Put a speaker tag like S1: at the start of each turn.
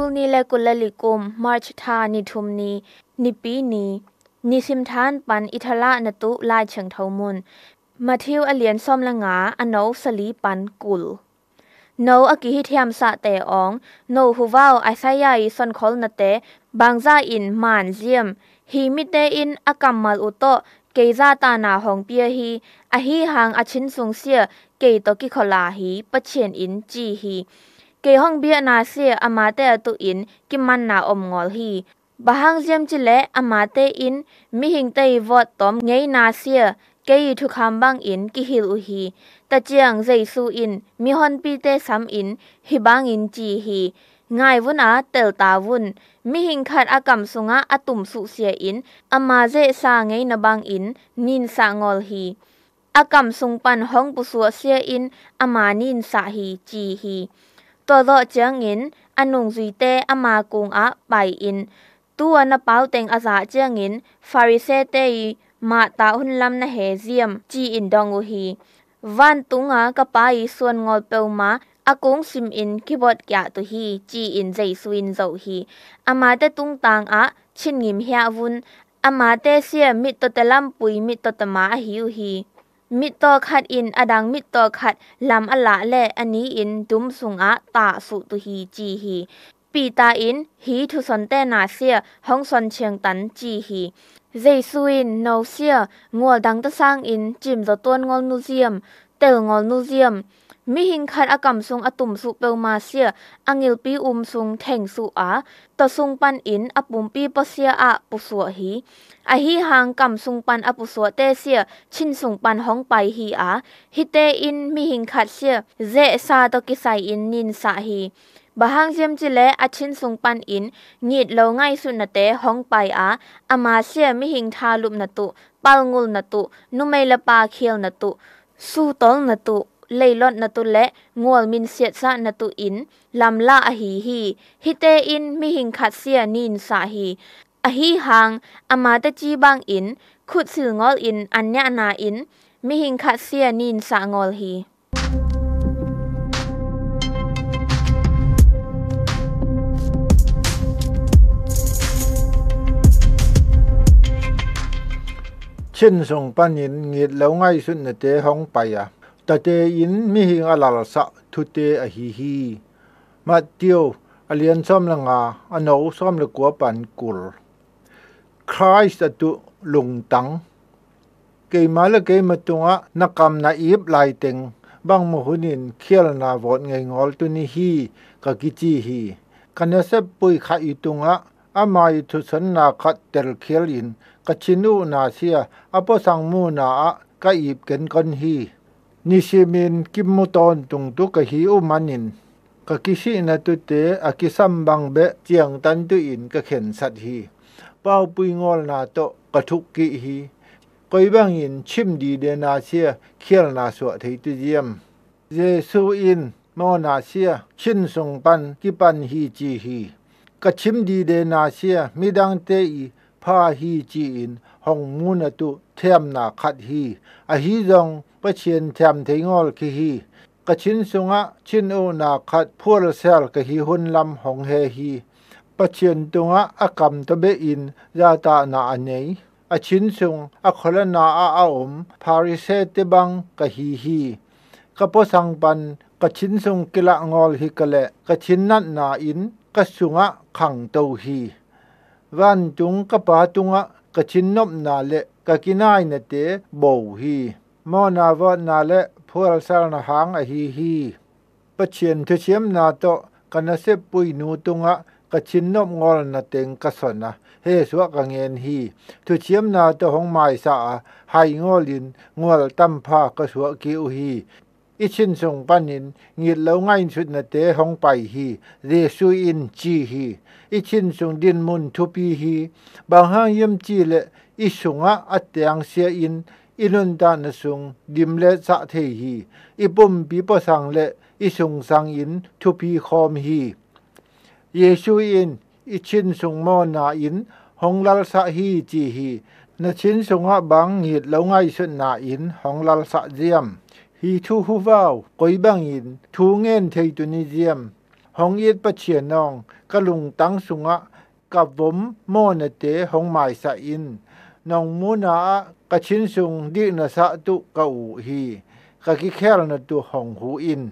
S1: ุลนีเลกุลลิกุมมาร์ชทานิทุมนีนิปีนีนิซิมทานปันอิทละนตุลายเฉิงเทามุน มาทิวอเลียนซอมละงาอโนสลีปันกุลโนอกิฮิเทียมสะเตอองโนฮูวาวไอไซยาอิซอนคอลนเตบางซาอินมานเจียมฮีมิเตอินอกัมมัลอุโตเกยซาตานาหองเปียฮีอฮีหางอชินซุงเซียเกยตอกิขลาฮีปะเชียนอินจีฮีကေဟောင်ဘီယနာဆေအမတ်တဲတူအင်ကိမန်နာအုံငောလ်ဟီဘဟန်ဂျမ်ချိလေအမတ်တဲအင်မိဟင်တဲဝတ်တ ோம் ငေးနာဆေကးအိဟီຽງဇေဆူအင်မိဟွန်ပီတဲဆမ်အင်ဟီဘန်းအင်ဂျီဟီငိုင်းဝုနာတဲလ်တာဝုန်မိဟင်ခတ်အကမ်ဆုငါအတုမ်ဆုဆေအင်အမာဇေဆာငေးနဘန်းအင်နင်းဆာငောလ်ဟီအကမ်ဆုငပန်ဟောင်အင်အင်ตัวรอเจียงอินอันนุงจุยเตอามากงอาไปอินตัวนับเป้าเต็งอาสาเจียงอินฟาริเซเตอีมาตาหุนลำนะเฮเซียมจีอินดองอุฮีวันตุงอากะปายส่วนงอเปวมาอากงซิมอินคีบอดกะตุฮีจีอินใจสวินเจ้าฮีอามาเตตุงตางอะชินงิมเฮียวุนอามาเตเสียมิตตะลัมปุยมิตตะมาฮิวฮีมิตอขัดอิน อดังมิตอขัดลำอลาเละอันนี้อินดุมสุงอะตาสุตุฮีจีฮีปีตาอินฮีทุสนเตนาเซียฮ้องสนเชียงตันจีฮีเจสุอินโนเซียงัวดังตะสร้างอิน จิมจต้นงอลนูเซียมเตลงอลนูเซียมมิหิงขัดอากำซุงอตุ่มสุเปลมาเซียอังิลปีอุมซุงแท่งสุอาต่อซุงปันอินอปุ่มปีปเซียอะปุสัวหีอะฮีหางกำซุงปันอปุสัวเตเซียชินซุงปันห้องไปฮีอาฮิเตอินมิหิงขัดเซียเจซาตกิไซอินนินสาฮีบะฮางเจียมจิเลอาชินสุงปันอินงิดเลาไงสุนเตห้องไปอาอามาเซียมิหิงทาลุมนตุปัลงุลนตุ นุเมลปาเคียลนตุสู้ตอลนตุเลยลอนตุเลงวลมินเสียสานตุอินลำลาอหีฮีฮิเตอินมิหิงขัดเสียนินสาฮีอหีหางอมาตจีบังอินขุดสื่องอลอินอันญานาอินมิหิงขัดเสียนินสะงอลฮี
S2: เช่นส่งปันยินงิดแล้วไงสุดนเจ้ห้องไปอ่ะ tate in mi hi nga lal sa thu te a hi hi ma tiêu a lian som la nga a no som le ko pan kul christ atu lung tang ke ma le ke ma tunga na kam na ip lai teng bang mo hunin khial na vot ngai ngol tu ni hi ka ki chi hi kana se pui kha i tunga amai thu san na khat tel khial in ka chinu na sia apo sang mu na ka ip ken kon hi kim nisimin kimmuton tungtu ka hi umanin ka kisi na tu te a kisam bang be chiang tan tu in ka khen sat hi pau pui ngol na to ka thuk ki hi koi bang in chim di de na sia khial na so thei tu jiam jesu in mo na sia chin sung pan ki pan hi chi hi ka chim di de na sia midang te i พาฮีจีอินห้องมูนตุเทมนาคัดฮีอาฮีดองประเชียนแทมเทงอลคีฮีกะชินสุงะชินโอนาคัดพวลเซลกะฮีหุนลำห้องเฮฮีปะเชียนตุงะอากรมตะเบอินยาตานาอันอาชินสุงอาคลนาอาออมพาริเซเตบังกะฮีฮีกะโปสังปันกะชินสุงกิละงอลฮิกะเลกะชินนันาอิวันจุงกะปาจุงะกะชินนบนาเลกะกินายนะเตโบฮีมอนาวะนาเลพวลซาลนหางอฮีฮีปะเชียนเทเชียมนาตกะนะเซปุยนูตุงะกะชินนบงอลนาเตงกะสนะเฮสวะกะเงนฮีเทเชียมนาตหงไมซาไหงอลินงอลตัมพากะสวะกิอูฮี ichin song panin ngit lo ngain chut na te hong pai hi re su in chi hi ichin song din mun thu pi hi bang hang yem chi le isunga atyang sia in inun da na sung dim le cha the hi ipum pi po sang le isung sang in thu pi khom hi yesu in ichin sung mo na in hong lal sa hi chi hi na chin sung ha bang ngit lo ngai sun na in hong lal sa jiam ฮีทูฮูวาวกอยบังยินทูเงินไทยตุนิเซียมหองเย็ดปะเชียนองกะลุงตังสุงะกับผมโมนเตหองหมายสะอินนองมูนากะชินสุงดีนะสะตุกะอูฮีกะกิแคลนะตุหองหูอิน